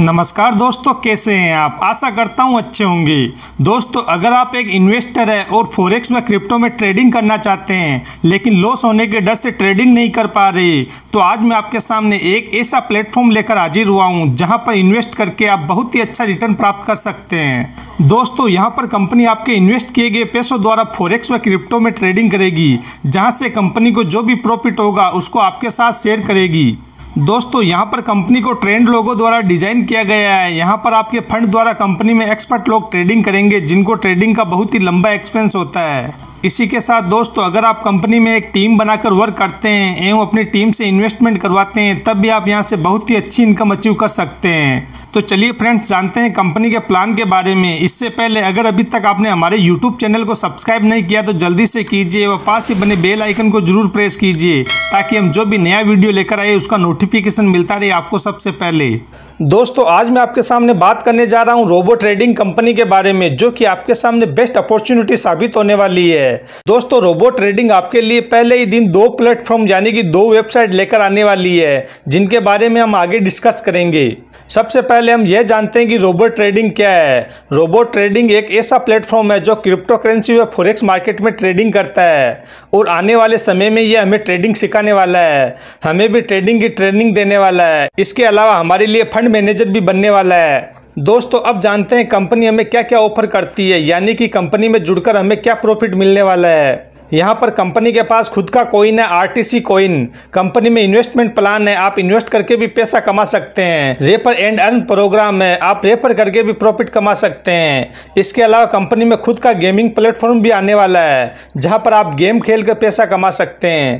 नमस्कार दोस्तों कैसे हैं आप आशा करता हूं अच्छे होंगे दोस्तों अगर आप एक इन्वेस्टर है और फॉरेक्स में क्रिप्टो में ट्रेडिंग करना चाहते हैं लेकिन लॉस होने के डर से ट्रेडिंग नहीं कर पा रहे तो आज मैं आपके सामने एक ऐसा प्लेटफॉर्म लेकर हाजिर हुआ हूं जहां पर इन्वेस्ट करके आप बहुत ही अच्छा रिटर्न प्राप्त कर सकते हैं दोस्तों यहाँ पर कंपनी आपके इन्वेस्ट किए गए पैसों द्वारा फॉरेक्स व क्रिप्टो में ट्रेडिंग करेगी जहाँ से कंपनी को जो भी प्रॉफिट होगा उसको आपके साथ शेयर करेगी दोस्तों यहाँ पर कंपनी को ट्रेंड लोगों द्वारा डिजाइन किया गया है यहाँ पर आपके फंड द्वारा कंपनी में एक्सपर्ट लोग ट्रेडिंग करेंगे जिनको ट्रेडिंग का बहुत ही लंबा एक्सपेंस होता है इसी के साथ दोस्तों अगर आप कंपनी में एक टीम बनाकर वर्क करते हैं एवं अपनी टीम से इन्वेस्टमेंट करवाते हैं तब भी आप यहाँ से बहुत ही अच्छी इनकम अचीव कर सकते हैं तो चलिए फ्रेंड्स जानते हैं कंपनी के प्लान के बारे में इससे पहले अगर अभी तक आपने हमारे यूट्यूब चैनल को सब्सक्राइब नहीं किया तो जल्दी से कीजिए और पास ही बने बेल आइकन को जरूर प्रेस कीजिए ताकि हम जो भी नया वीडियो लेकर आए उसका नोटिफिकेशन मिलता रहे आपको सबसे पहले दोस्तों आज मैं आपके सामने बात करने जा रहा हूं रोबो ट्रेडिंग कंपनी के बारे में जो कि आपके सामने बेस्ट अपॉर्चुनिटी साबित होने वाली है दोस्तों रोबो ट्रेडिंग आपके लिए पहले ही दिन दो प्लेटफॉर्म यानी कि दो वेबसाइट लेकर आने वाली है जिनके बारे में हम आगे डिस्कस करेंगे सबसे पहले हम यह जानते हैं कि रोबो ट्रेडिंग क्या है रोबो ट्रेडिंग एक ऐसा प्लेटफॉर्म है जो क्रिप्टो करेंसी व फॉरेक्स मार्केट में ट्रेडिंग करता है और आने वाले समय में यह हमें ट्रेडिंग सिखाने वाला है हमें भी ट्रेडिंग की ट्रेनिंग देने वाला है इसके अलावा हमारे लिए फंड ब्रांड मैनेजर भी बनने वाला है दोस्तों अब जानते हैं कंपनी हमें क्या क्या ऑफर करती है यानी कि कंपनी में जुड़कर हमें क्या प्रॉफिट मिलने वाला है यहाँ पर कंपनी के पास खुद का कोइन है आरटीसी कोइन कंपनी में इन्वेस्टमेंट प्लान है आप इन्वेस्ट करके भी पैसा कमा सकते हैं रेपर एंड अर्न प्रोग्राम है आप रेपर करके भी प्रॉफिट कमा सकते हैं इसके अलावा कंपनी में खुद का गेमिंग प्लेटफॉर्म भी आने वाला है जहाँ पर आप गेम खेल कर पैसा कमा सकते हैं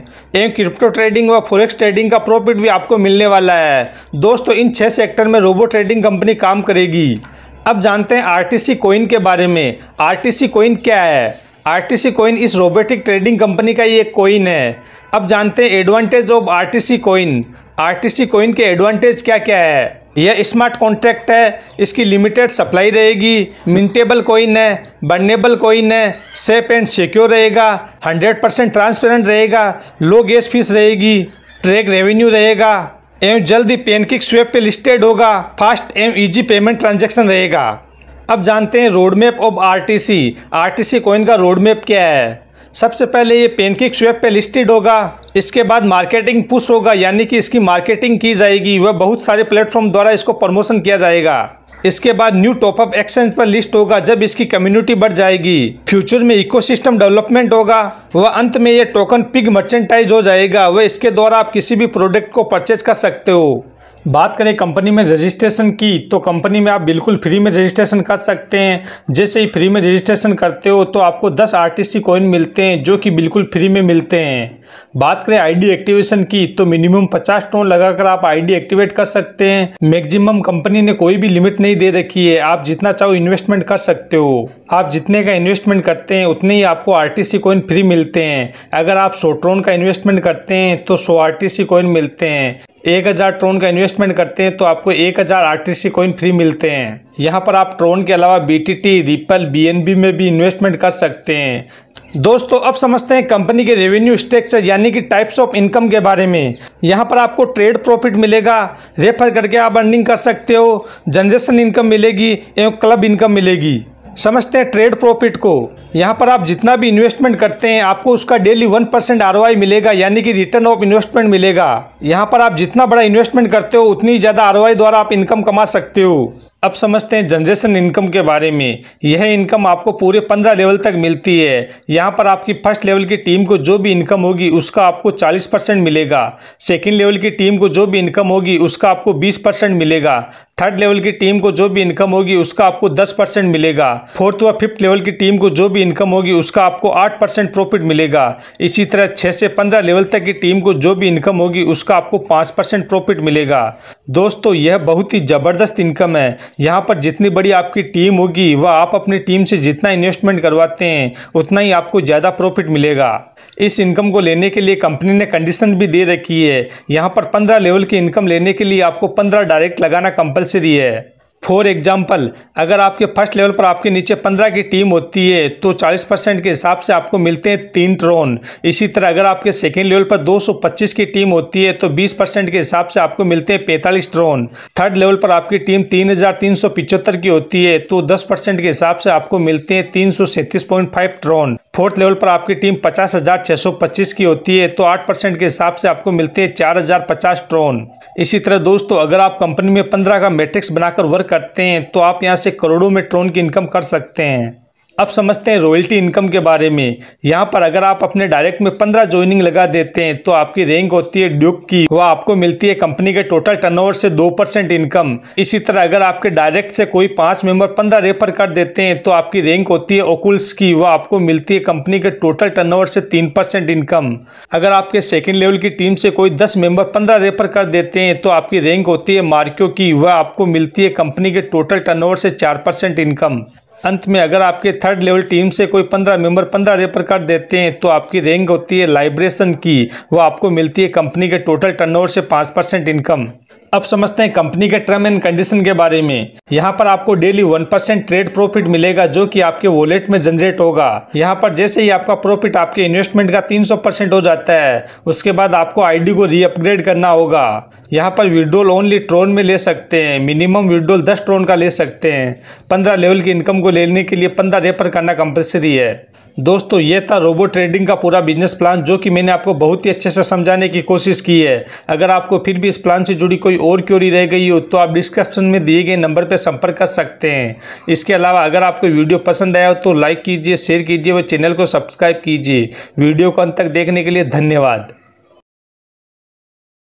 एवं क्रिप्टो ट्रेडिंग व फोरेक्स ट्रेडिंग का प्रॉफिट भी आपको मिलने वाला है दोस्तों इन छः सेक्टर में रोबो ट्रेडिंग कंपनी काम करेगी अब जानते हैं आर सी कोइन के बारे में आर सी कोइन क्या है आरटीसी कॉइन इस रोबोटिक ट्रेडिंग कंपनी का ये कॉइन है अब जानते हैं advantage of RTC coin RTC coin के एडवांटेज क्या क्या है यह स्मार्ट कॉन्ट्रैक्ट है इसकी लिमिटेड सप्लाई रहेगी मिनटेबल कॉइन है बर्नेबल कॉइन है सेफ एंड सिक्योर रहेगा 100 परसेंट ट्रांसपेरेंट रहेगा लो गैस फीस रहेगी ट्रेक रेवेन्यू रहेगा एवं जल्द ही पेनकिक स्वेप पे लिस्टेड होगा फास्ट एवं इजी पेमेंट ट्रांजैक्शन रहेगा अब जानते हैं road map of RTC RTC coin का रोड मैप क्या है सबसे पहले ये पेनकिक स्वेप पे लिस्टेड होगा इसके बाद मार्केटिंग पुश होगा यानी कि इसकी मार्केटिंग की जाएगी वह बहुत सारे प्लेटफॉर्म द्वारा इसको प्रमोशन किया जाएगा इसके बाद न्यू टॉपअप एक्सचेंज पर लिस्ट होगा जब इसकी कम्युनिटी बढ़ जाएगी फ्यूचर में इकोसिस्टम डेवलपमेंट होगा वह अंत में यह टोकन पिग मर्चेंटाइज हो जाएगा वह इसके द्वारा आप किसी भी प्रोडक्ट को परचेज कर सकते हो बात करें कंपनी में रजिस्ट्रेशन की तो कंपनी में आप बिल्कुल फ्री में रजिस्ट्रेशन कर सकते हैं जैसे ही फ्री में रजिस्ट्रेशन करते हो तो आपको 10 आरटीसी कॉइन मिलते हैं जो कि बिल्कुल फ्री में मिलते हैं बात करें आईडी एक्टिवेशन की तो मिनिमम 50 टोन लगाकर आप आईडी एक्टिवेट कर सकते हैं मैक्सिमम कंपनी ने कोई भी लिमिट नहीं दे रखी है आप जितना चाहो इन्वेस्टमेंट कर सकते हो आप जितने का इन्वेस्टमेंट करते हैं उतने ही आपको आर टी कॉइन फ्री मिलते हैं अगर आप सोट्रोन का इन्वेस्टमेंट करते हैं तो सौ आर टी कॉइन मिलते हैं एक हज़ार ट्रोन का इन्वेस्टमेंट करते हैं तो आपको एक हज़ार आरटीसी कॉइन फ्री मिलते हैं यहाँ पर आप ट्रोन के अलावा बीटीटी, रिपल बीएनबी में भी इन्वेस्टमेंट कर सकते हैं दोस्तों अब समझते हैं कंपनी के रेवेन्यू स्ट्रक्चर यानी कि टाइप्स ऑफ इनकम के बारे में यहाँ पर आपको ट्रेड प्रॉफिट मिलेगा रेफर करके आप अर्निंग कर सकते हो जनरेशन इनकम मिलेगी एवं क्लब इनकम मिलेगी समझते हैं ट्रेड प्रॉफिट को यहाँ पर आप जितना भी इन्वेस्टमेंट करते हैं आपको उसका डेली वन परसेंट आर मिलेगा यानी कि रिटर्न ऑफ इन्वेस्टमेंट मिलेगा यहाँ पर आप जितना बड़ा इन्वेस्टमेंट करते हो उतनी ज़्यादा आर द्वारा आप इनकम कमा सकते हो अब समझते हैं जनरेशन इनकम के बारे में यह इनकम आपको पूरे पंद्रह लेवल तक मिलती है यहाँ पर आपकी फर्स्ट लेवल की टीम को जो भी इनकम होगी उसका आपको चालीस परसेंट मिलेगा सेकेंड लेवल की टीम को जो भी इनकम होगी उसका आपको बीस परसेंट मिलेगा थर्ड लेवल की टीम को जो भी इनकम होगी उसका आपको 10 परसेंट मिलेगा फोर्थ व फिफ्थ लेवल की टीम को जो भी इनकम होगी उसका आपको 8 परसेंट प्रॉफिट मिलेगा इसी तरह 6 से 15 लेवल तक की टीम को जो भी इनकम होगी उसका आपको 5 परसेंट प्रॉफिट मिलेगा दोस्तों यह बहुत ही ज़बरदस्त इनकम है यहाँ पर जितनी बड़ी आपकी टीम होगी वह आप अपनी टीम से जितना इन्वेस्टमेंट करवाते हैं उतना ही आपको ज़्यादा प्रॉफिट मिलेगा इस इनकम को लेने के लिए कंपनी ने कंडीशन भी दे रखी है यहाँ पर पंद्रह लेवल की इनकम लेने के लिए आपको पंद्रह डायरेक्ट लगाना कंपल कंपलसरी है फॉर एग्जाम्पल अगर आपके फर्स्ट लेवल पर आपके नीचे पंद्रह की टीम होती है तो चालीस परसेंट के हिसाब से आपको मिलते हैं तीन ट्रोन इसी तरह अगर आपके सेकेंड लेवल पर दो सौ पच्चीस की टीम होती है तो बीस परसेंट के हिसाब से आपको मिलते हैं पैंतालीस ट्रोन थर्ड लेवल पर आपकी टीम तीन हजार तीन सौ पिचहत्तर की होती है तो दस परसेंट के हिसाब से आपको मिलते हैं तीन सौ सैंतीस पॉइंट फाइव ड्रोन फोर्थ लेवल पर आपकी टीम पचास हज़ार छः सौ पच्चीस की होती है तो आठ परसेंट के हिसाब से आपको मिलते हैं चार हज़ार पचास ट्रोन इसी तरह दोस्तों अगर आप कंपनी में पंद्रह का मैट्रिक्स बनाकर वर्क करते हैं तो आप यहाँ से करोड़ों में ट्रोन की इनकम कर सकते हैं अब समझते हैं रॉयल्टी इनकम के बारे में यहाँ पर अगर आप अपने डायरेक्ट में पंद्रह ज्वाइनिंग लगा देते हैं तो आपकी रैंक होती है ड्यूक की वह आपको मिलती है कंपनी के टोटल टर्नओवर से दो परसेंट इनकम इसी तरह अगर आपके डायरेक्ट से कोई पांच मेंबर पंद्रह रेफर कर देते हैं तो आपकी रैंक होती है ओकुल्स की वह आपको मिलती है कंपनी के टोटल टर्न से तीन परसेंट इनकम अगर आपके सेकेंड लेवल की टीम से कोई दस मेंबर पंद्रह रेफर कर देते हैं तो आपकी रैंक होती है मार्क्यो की वह आपको मिलती है कंपनी के टोटल टर्न से चार परसेंट इनकम अंत में अगर आपके थर्ड लेवल टीम से कोई पंद्रह मेंबर पंद्रह रेपर कार्ड देते हैं तो आपकी रैंक होती है लाइब्रेशन की वो आपको मिलती है कंपनी के टोटल टर्नओवर से पाँच परसेंट इनकम अब समझते हैं कंपनी के टर्म एंड कंडीशन के बारे में यहाँ पर आपको daily one percent trade profit मिलेगा जो कि आपके वॉलेट में जनरेट होगा यहाँ पर जैसे ही आपका प्रॉफिट आपके इन्वेस्टमेंट का तीन सौ परसेंट हो जाता है उसके बाद आपको आईडी को रीअपग्रेड करना होगा यहाँ पर विड्रोल ओनली ट्रोन में ले सकते हैं मिनिमम विड्रोल दस ट्रोन का ले सकते हैं पंद्रह लेवल की इनकम को लेने के लिए पंद्रह रेफर करना कंपल्सरी है दोस्तों ये था रोबो ट्रेडिंग का पूरा बिजनेस प्लान जो कि मैंने आपको बहुत ही अच्छे से समझाने की कोशिश की है अगर आपको फिर भी इस प्लान से जुड़ी कोई और क्योरी रह गई हो तो आप डिस्क्रिप्शन में दिए गए नंबर पर संपर्क कर सकते हैं इसके अलावा अगर आपको वीडियो पसंद आया हो तो लाइक कीजिए शेयर कीजिए व चैनल को सब्सक्राइब कीजिए वीडियो को अंत तक देखने के लिए धन्यवाद